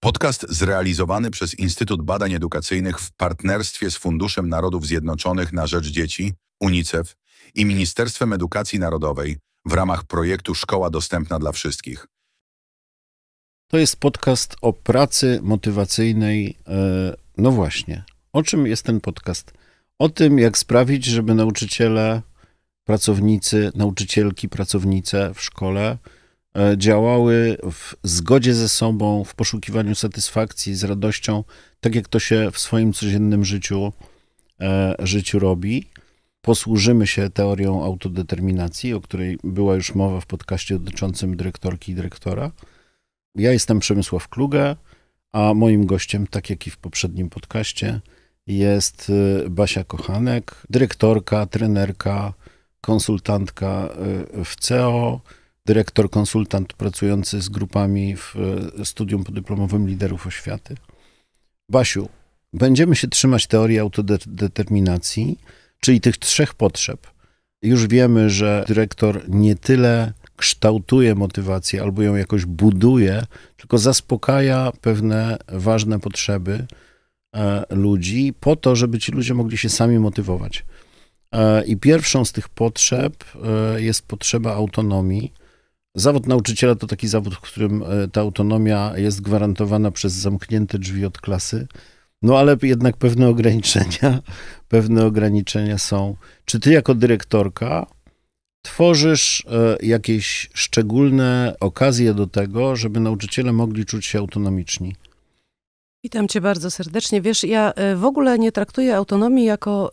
Podcast zrealizowany przez Instytut Badań Edukacyjnych w partnerstwie z Funduszem Narodów Zjednoczonych na Rzecz Dzieci, UNICEF i Ministerstwem Edukacji Narodowej w ramach projektu Szkoła Dostępna dla Wszystkich. To jest podcast o pracy motywacyjnej. E, no właśnie, o czym jest ten podcast? O tym, jak sprawić, żeby nauczyciele, pracownicy, nauczycielki, pracownice w szkole E, działały w zgodzie ze sobą, w poszukiwaniu satysfakcji, z radością, tak jak to się w swoim codziennym życiu, e, życiu robi. Posłużymy się teorią autodeterminacji, o której była już mowa w podcaście dotyczącym dyrektorki i dyrektora. Ja jestem Przemysław Kluga, a moim gościem, tak jak i w poprzednim podcaście, jest e, Basia Kochanek, dyrektorka, trenerka, konsultantka w CEO dyrektor, konsultant pracujący z grupami w e, studium podyplomowym liderów oświaty. Basiu, będziemy się trzymać teorii autodeterminacji, czyli tych trzech potrzeb. Już wiemy, że dyrektor nie tyle kształtuje motywację albo ją jakoś buduje, tylko zaspokaja pewne ważne potrzeby e, ludzi po to, żeby ci ludzie mogli się sami motywować. E, I pierwszą z tych potrzeb jest potrzeba autonomii Zawód nauczyciela to taki zawód, w którym e, ta autonomia jest gwarantowana przez zamknięte drzwi od klasy, no ale jednak pewne ograniczenia, pewne ograniczenia są. Czy ty jako dyrektorka tworzysz e, jakieś szczególne okazje do tego, żeby nauczyciele mogli czuć się autonomiczni? Witam cię bardzo serdecznie. Wiesz, ja e, w ogóle nie traktuję autonomii jako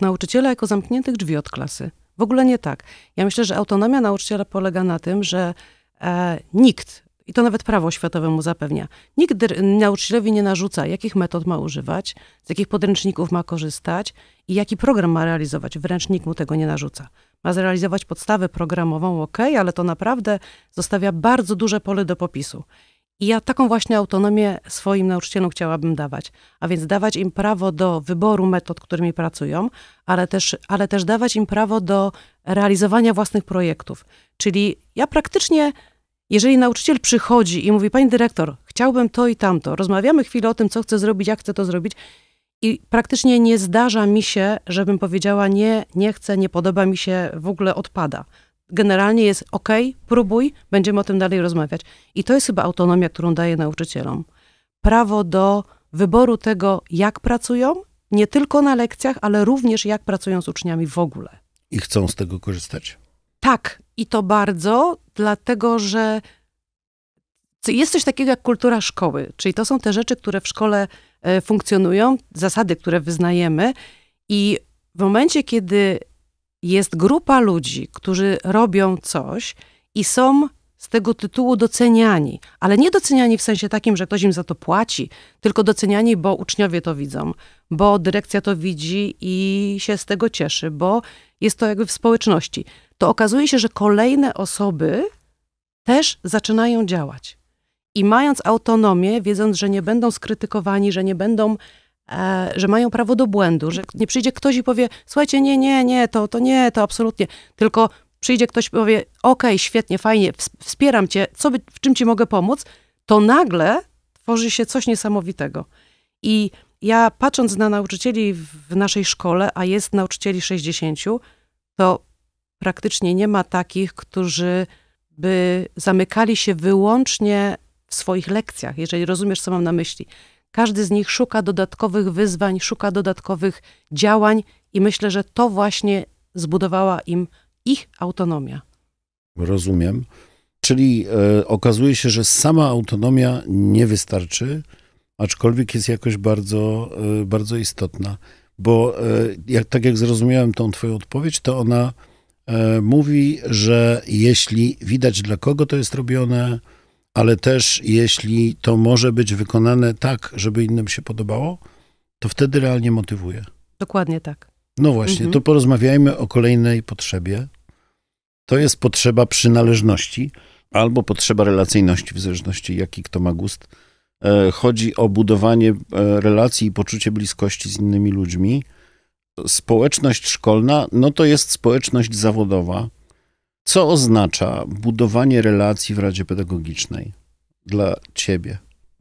nauczyciela jako zamkniętych drzwi od klasy. W ogóle nie tak. Ja myślę, że autonomia nauczyciela polega na tym, że e, nikt, i to nawet prawo światowe mu zapewnia, nikt nauczycielowi nie narzuca, jakich metod ma używać, z jakich podręczników ma korzystać i jaki program ma realizować. Wręcz nikt mu tego nie narzuca. Ma zrealizować podstawę programową, ok, ale to naprawdę zostawia bardzo duże pole do popisu. I ja taką właśnie autonomię swoim nauczycielom chciałabym dawać, a więc dawać im prawo do wyboru metod, którymi pracują, ale też, ale też dawać im prawo do realizowania własnych projektów. Czyli ja praktycznie, jeżeli nauczyciel przychodzi i mówi, pani dyrektor, chciałbym to i tamto, rozmawiamy chwilę o tym, co chcę zrobić, jak chcę to zrobić, i praktycznie nie zdarza mi się, żebym powiedziała, nie, nie chcę, nie podoba mi się, w ogóle odpada generalnie jest ok, próbuj, będziemy o tym dalej rozmawiać. I to jest chyba autonomia, którą daje nauczycielom. Prawo do wyboru tego, jak pracują, nie tylko na lekcjach, ale również jak pracują z uczniami w ogóle. I chcą z tego korzystać. Tak, i to bardzo, dlatego że jest coś takiego jak kultura szkoły, czyli to są te rzeczy, które w szkole e, funkcjonują, zasady, które wyznajemy, i w momencie, kiedy jest grupa ludzi, którzy robią coś i są z tego tytułu doceniani, ale nie doceniani w sensie takim, że ktoś im za to płaci, tylko doceniani, bo uczniowie to widzą, bo dyrekcja to widzi i się z tego cieszy, bo jest to jakby w społeczności. To okazuje się, że kolejne osoby też zaczynają działać. I mając autonomię, wiedząc, że nie będą skrytykowani, że nie będą E, że mają prawo do błędu, że nie przyjdzie ktoś i powie, słuchajcie, nie, nie, nie, to, to nie, to absolutnie, tylko przyjdzie ktoś i powie, okej, okay, świetnie, fajnie, wspieram cię, co by, w czym ci mogę pomóc, to nagle tworzy się coś niesamowitego. I ja patrząc na nauczycieli w naszej szkole, a jest nauczycieli 60, to praktycznie nie ma takich, którzy by zamykali się wyłącznie w swoich lekcjach, jeżeli rozumiesz, co mam na myśli. Każdy z nich szuka dodatkowych wyzwań, szuka dodatkowych działań i myślę, że to właśnie zbudowała im ich autonomia. Rozumiem. Czyli e, okazuje się, że sama autonomia nie wystarczy, aczkolwiek jest jakoś bardzo, e, bardzo istotna. Bo e, jak, tak jak zrozumiałem tą Twoją odpowiedź, to ona mówi, że jeśli widać dla kogo to jest robione, ale też jeśli to może być wykonane tak, żeby innym się podobało, to wtedy realnie motywuje. Dokładnie tak. No właśnie, mhm. to porozmawiajmy o kolejnej potrzebie. To jest potrzeba przynależności albo potrzeba relacyjności, w zależności jaki kto ma gust. E, chodzi o budowanie e, relacji i poczucie bliskości z innymi ludźmi. Społeczność szkolna, no to jest społeczność zawodowa co oznacza budowanie relacji w Radzie Pedagogicznej dla ciebie?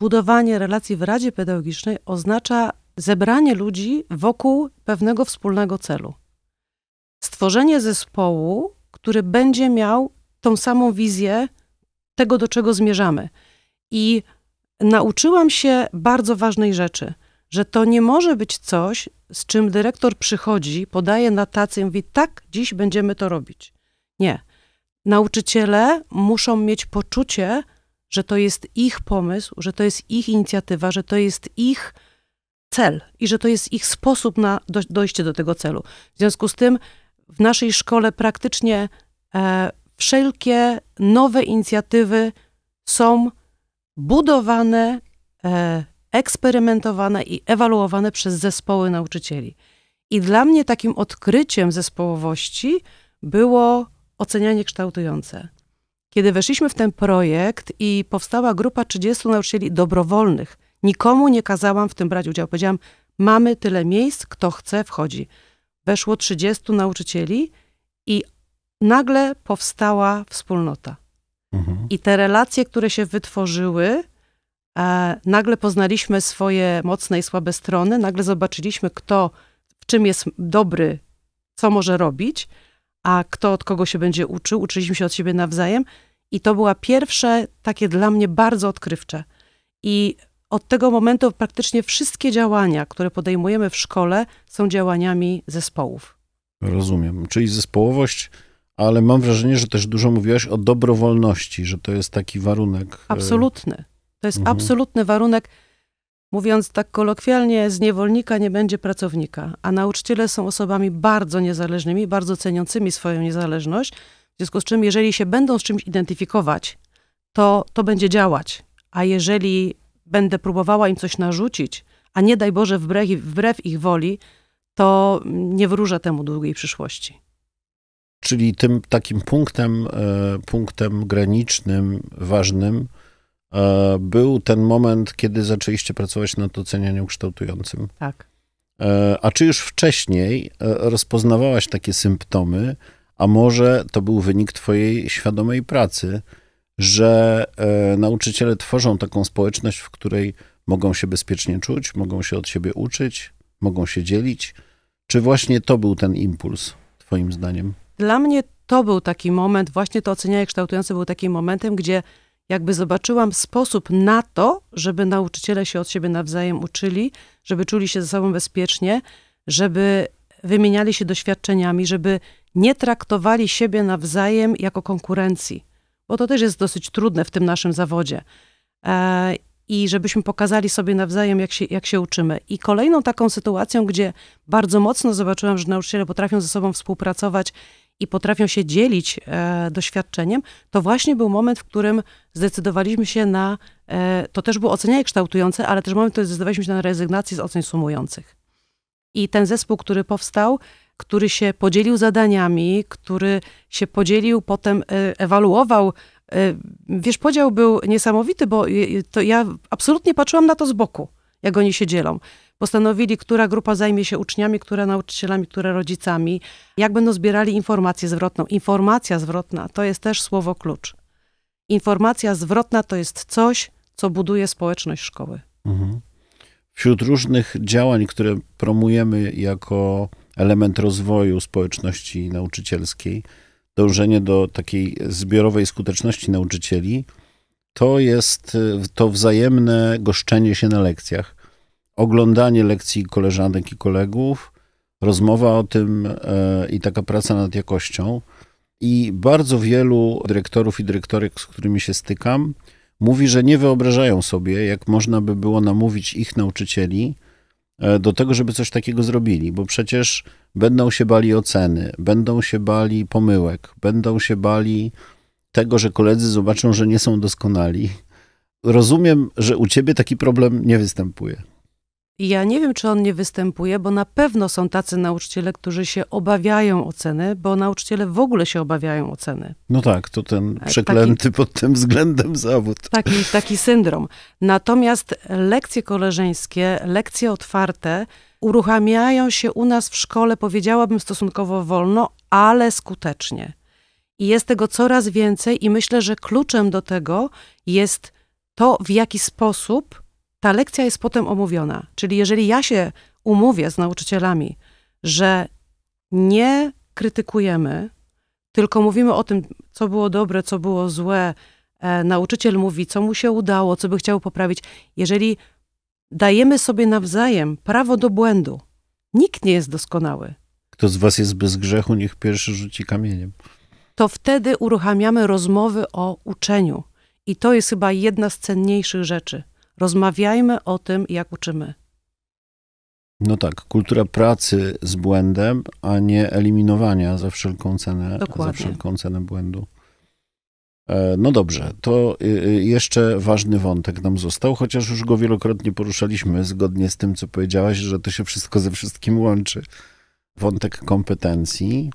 Budowanie relacji w Radzie Pedagogicznej oznacza zebranie ludzi wokół pewnego wspólnego celu. Stworzenie zespołu, który będzie miał tą samą wizję tego, do czego zmierzamy. I nauczyłam się bardzo ważnej rzeczy, że to nie może być coś, z czym dyrektor przychodzi, podaje na tacy, i mówi: tak, dziś będziemy to robić. Nie. Nauczyciele muszą mieć poczucie, że to jest ich pomysł, że to jest ich inicjatywa, że to jest ich cel i że to jest ich sposób na dojście do tego celu. W związku z tym w naszej szkole praktycznie e, wszelkie nowe inicjatywy są budowane, e, eksperymentowane i ewaluowane przez zespoły nauczycieli. I dla mnie takim odkryciem zespołowości było ocenianie kształtujące. Kiedy weszliśmy w ten projekt i powstała grupa 30 nauczycieli dobrowolnych, nikomu nie kazałam w tym brać udziału. Powiedziałam, mamy tyle miejsc, kto chce, wchodzi. Weszło 30 nauczycieli i nagle powstała wspólnota. Mhm. I te relacje, które się wytworzyły, e, nagle poznaliśmy swoje mocne i słabe strony, nagle zobaczyliśmy, kto w czym jest dobry, co może robić, a kto od kogo się będzie uczył, uczyliśmy się od siebie nawzajem. I to była pierwsze takie dla mnie bardzo odkrywcze. I od tego momentu praktycznie wszystkie działania, które podejmujemy w szkole, są działaniami zespołów. Rozumiem. Czyli zespołowość, ale mam wrażenie, że też dużo mówiłaś o dobrowolności, że to jest taki warunek. E, absolutny. To jest mhm. absolutny warunek mówiąc tak kolokwialnie, z niewolnika nie będzie pracownika, a nauczyciele są osobami bardzo niezależnymi, bardzo ceniącymi swoją niezależność, w związku z czym, jeżeli się będą z czymś identyfikować, to to będzie działać. A jeżeli będę próbowała im coś narzucić, a nie daj Boże wbrew, wbrew ich woli, to nie wróżę temu długiej przyszłości. Czyli tym takim punktem, e, punktem granicznym, ważnym, E, był ten moment, kiedy zaczęliście pracować nad ocenianiem kształtującym. Tak. E, a czy już wcześniej e, rozpoznawałaś takie symptomy, a może to był wynik Twojej świadomej pracy, że nauczyciele tworzą taką społeczność, w której mogą się bezpiecznie czuć, mogą się od siebie uczyć, mogą się dzielić? Czy właśnie to był ten impuls, Twoim zdaniem? Dla mnie to był taki moment, właśnie to ocenianie kształtujące było takim momentem, gdzie jakby zobaczyłam sposób na to, żeby nauczyciele się od siebie nawzajem uczyli, żeby czuli się ze sobą bezpiecznie, żeby wymieniali się doświadczeniami, żeby nie traktowali siebie nawzajem jako konkurencji, bo to też jest dosyć trudne w tym naszym zawodzie. E, I żebyśmy pokazali sobie nawzajem, jak się, jak się uczymy. I kolejną taką sytuacją, gdzie bardzo mocno zobaczyłam, że nauczyciele potrafią ze sobą współpracować i potrafią się dzielić e, doświadczeniem, to właśnie był moment, w którym zdecydowaliśmy się na, e, to też było ocenianie kształtujące, ale też moment, w którym zdecydowaliśmy się na rezygnację z ocen sumujących. I ten zespół, który powstał, który się podzielił zadaniami, który się podzielił, potem e, ewaluował. E, wiesz, podział był niesamowity, bo to ja absolutnie patrzyłam na to z boku, jak oni się dzielą postanowili, która grupa zajmie się uczniami, która nauczycielami, która rodzicami, jak będą zbierali informację zwrotną. Informacja zwrotna to jest też słowo klucz. Informacja zwrotna to jest coś, co buduje społeczność szkoły. Mhm. Wśród różnych działań, które promujemy jako element rozwoju społeczności nauczycielskiej, dążenie do takiej zbiorowej skuteczności nauczycieli, to jest to wzajemne goszczenie się na lekcjach oglądanie lekcji koleżanek i kolegów, rozmowa o tym e, i taka praca nad jakością. I bardzo wielu dyrektorów i dyrektorek, z którymi się stykam, mówi, że nie wyobrażają sobie, jak można by było namówić ich nauczycieli e, do tego, żeby coś takiego zrobili, bo przecież będą się bali oceny, będą się bali pomyłek, będą się bali tego, że koledzy zobaczą, że nie są doskonali. Rozumiem, że u ciebie taki problem nie występuje. Ja nie wiem, czy on nie występuje, bo na pewno są tacy nauczyciele, którzy się obawiają oceny, bo nauczyciele w ogóle się obawiają oceny. No tak, to ten e, przeklęty taki, pod tym względem zawód. Taki, taki syndrom. Natomiast lekcje koleżeńskie, lekcje otwarte uruchamiają się u nas w szkole, powiedziałabym stosunkowo wolno, ale skutecznie. I jest tego coraz więcej, i myślę, że kluczem do tego jest to, w jaki sposób ta lekcja jest potem omówiona. Czyli jeżeli ja się umówię z nauczycielami, że nie krytykujemy, tylko mówimy o tym, co było dobre, co było złe, e, nauczyciel mówi, co mu się udało, co by chciał poprawić. Jeżeli dajemy sobie nawzajem prawo do błędu, nikt nie jest doskonały. Kto z was jest bez grzechu, niech pierwszy rzuci kamieniem. To wtedy uruchamiamy rozmowy o uczeniu. I to jest chyba jedna z cenniejszych rzeczy. Rozmawiajmy o tym, jak uczymy. No tak, kultura pracy z błędem, a nie eliminowania za wszelką cenę, Dokładnie. za wszelką cenę błędu. E, no dobrze, to y, y, jeszcze ważny wątek nam został, chociaż już go wielokrotnie poruszaliśmy, zgodnie z tym, co powiedziałaś, że to się wszystko ze wszystkim łączy. Wątek kompetencji.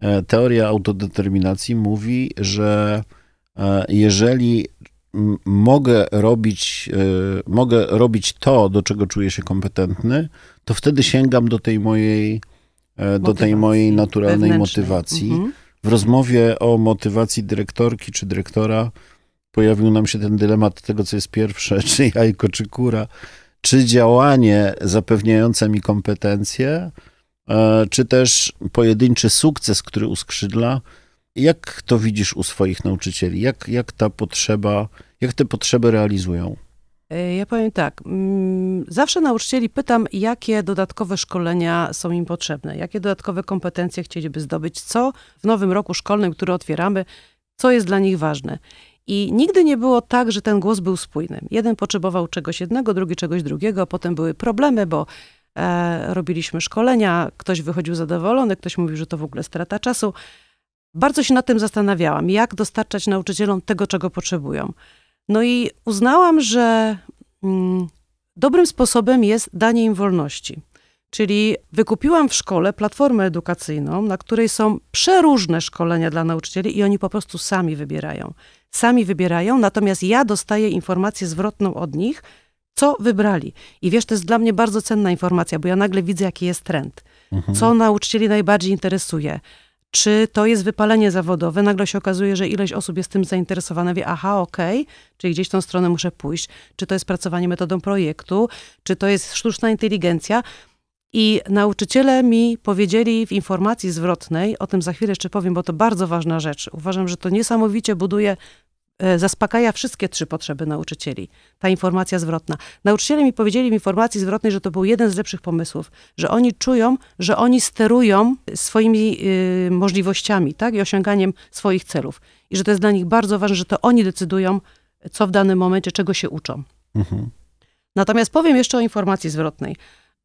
E, teoria autodeterminacji mówi, że e, jeżeli mogę robić, e, mogę robić to, do czego czuję się kompetentny, to wtedy sięgam do tej mojej, motywacji, e, do tej mojej naturalnej motywacji. Mhm. W rozmowie o motywacji dyrektorki czy dyrektora pojawił nam się ten dylemat tego, co jest pierwsze, czy jajko, czy kura, czy działanie zapewniające mi kompetencje, e, czy też pojedynczy sukces, który uskrzydla, jak to widzisz u swoich nauczycieli? Jak, jak ta potrzeba, jak te potrzeby realizują? E, ja powiem tak. Mm, zawsze nauczycieli pytam, jakie dodatkowe szkolenia są im potrzebne, jakie dodatkowe kompetencje chcieliby zdobyć, co w nowym roku szkolnym, który otwieramy, co jest dla nich ważne. I nigdy nie było tak, że ten głos był spójny. Jeden potrzebował czegoś jednego, drugi czegoś drugiego, potem były problemy, bo e, robiliśmy szkolenia, ktoś wychodził zadowolony, ktoś mówił, że to w ogóle strata czasu. Bardzo się nad tym zastanawiałam, jak dostarczać nauczycielom tego, czego potrzebują. No i uznałam, że mm, dobrym sposobem jest danie im wolności. Czyli wykupiłam w szkole platformę edukacyjną, na której są przeróżne szkolenia dla nauczycieli i oni po prostu sami wybierają. Sami wybierają, natomiast ja dostaję informację zwrotną od nich, co wybrali. I wiesz, to jest dla mnie bardzo cenna informacja, bo ja nagle widzę, jaki jest trend, mhm. co nauczycieli najbardziej interesuje czy to jest wypalenie zawodowe. Nagle się okazuje, że ileś osób jest tym zainteresowane, wie, aha, okej, okay, czyli gdzieś tą stronę muszę pójść. Czy to jest pracowanie metodą projektu, czy to jest sztuczna inteligencja. I nauczyciele mi powiedzieli w informacji zwrotnej, o tym za chwilę jeszcze powiem, bo to bardzo ważna rzecz. Uważam, że to niesamowicie buduje E, zaspokaja wszystkie trzy potrzeby nauczycieli. Ta informacja zwrotna. Nauczyciele mi powiedzieli w informacji zwrotnej, że to był jeden z lepszych pomysłów, że oni czują, że oni sterują swoimi y, możliwościami tak? i osiąganiem swoich celów. I że to jest dla nich bardzo ważne, że to oni decydują, co w danym momencie, czego się uczą. Mhm. Natomiast powiem jeszcze o informacji zwrotnej.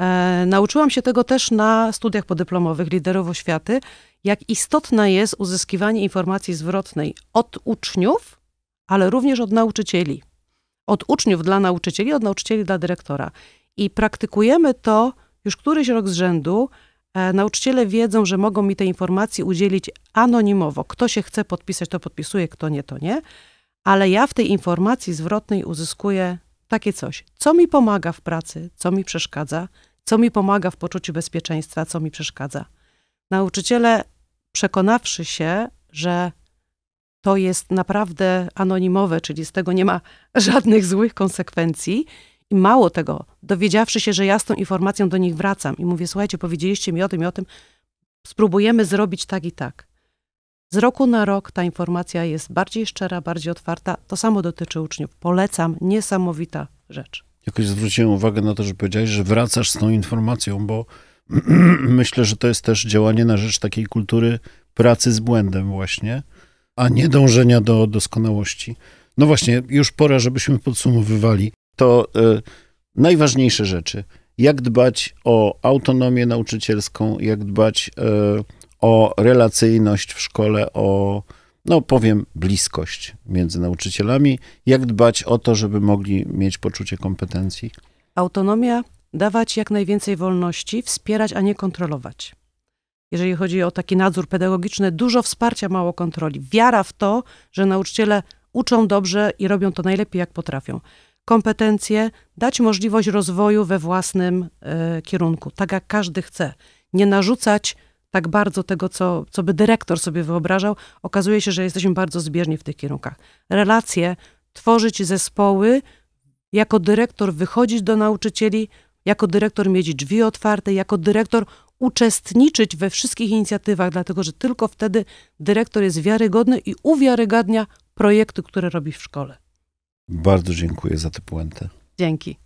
E, nauczyłam się tego też na studiach podyplomowych liderów oświaty, jak istotne jest uzyskiwanie informacji zwrotnej od uczniów, ale również od nauczycieli. Od uczniów dla nauczycieli, od nauczycieli dla dyrektora. I praktykujemy to już któryś rok z rzędu. E, nauczyciele wiedzą, że mogą mi te informacje udzielić anonimowo. Kto się chce podpisać, to podpisuje, kto nie, to nie. Ale ja w tej informacji zwrotnej uzyskuję takie coś. Co mi pomaga w pracy, co mi przeszkadza, co mi pomaga w poczuciu bezpieczeństwa, co mi przeszkadza. Nauczyciele, przekonawszy się, że to jest naprawdę anonimowe, czyli z tego nie ma żadnych złych konsekwencji. I mało tego, dowiedziawszy się, że ja z tą informacją do nich wracam i mówię, słuchajcie, powiedzieliście mi o tym i o tym, spróbujemy zrobić tak i tak. Z roku na rok ta informacja jest bardziej szczera, bardziej otwarta. To samo dotyczy uczniów. Polecam, niesamowita rzecz. Jakoś zwróciłem uwagę na to, że powiedziałeś, że wracasz z tą informacją, bo myślę, że to jest też działanie na rzecz takiej kultury pracy z błędem właśnie a nie dążenia do doskonałości. No właśnie, już pora, żebyśmy podsumowywali to y, najważniejsze rzeczy. Jak dbać o autonomię nauczycielską, jak dbać y, o relacyjność w szkole, o, no powiem, bliskość między nauczycielami, jak dbać o to, żeby mogli mieć poczucie kompetencji. Autonomia dawać jak najwięcej wolności, wspierać, a nie kontrolować jeżeli chodzi o taki nadzór pedagogiczny, dużo wsparcia, mało kontroli. Wiara w to, że nauczyciele uczą dobrze i robią to najlepiej, jak potrafią. Kompetencje, dać możliwość rozwoju we własnym y, kierunku, tak jak każdy chce. Nie narzucać tak bardzo tego, co, co by dyrektor sobie wyobrażał. Okazuje się, że jesteśmy bardzo zbieżni w tych kierunkach. Relacje, tworzyć zespoły, jako dyrektor wychodzić do nauczycieli, jako dyrektor mieć drzwi otwarte, jako dyrektor uczestniczyć we wszystkich inicjatywach, dlatego że tylko wtedy dyrektor jest wiarygodny i uwiarygadnia projekty, które robi w szkole. Bardzo dziękuję za tę puentę. Dzięki.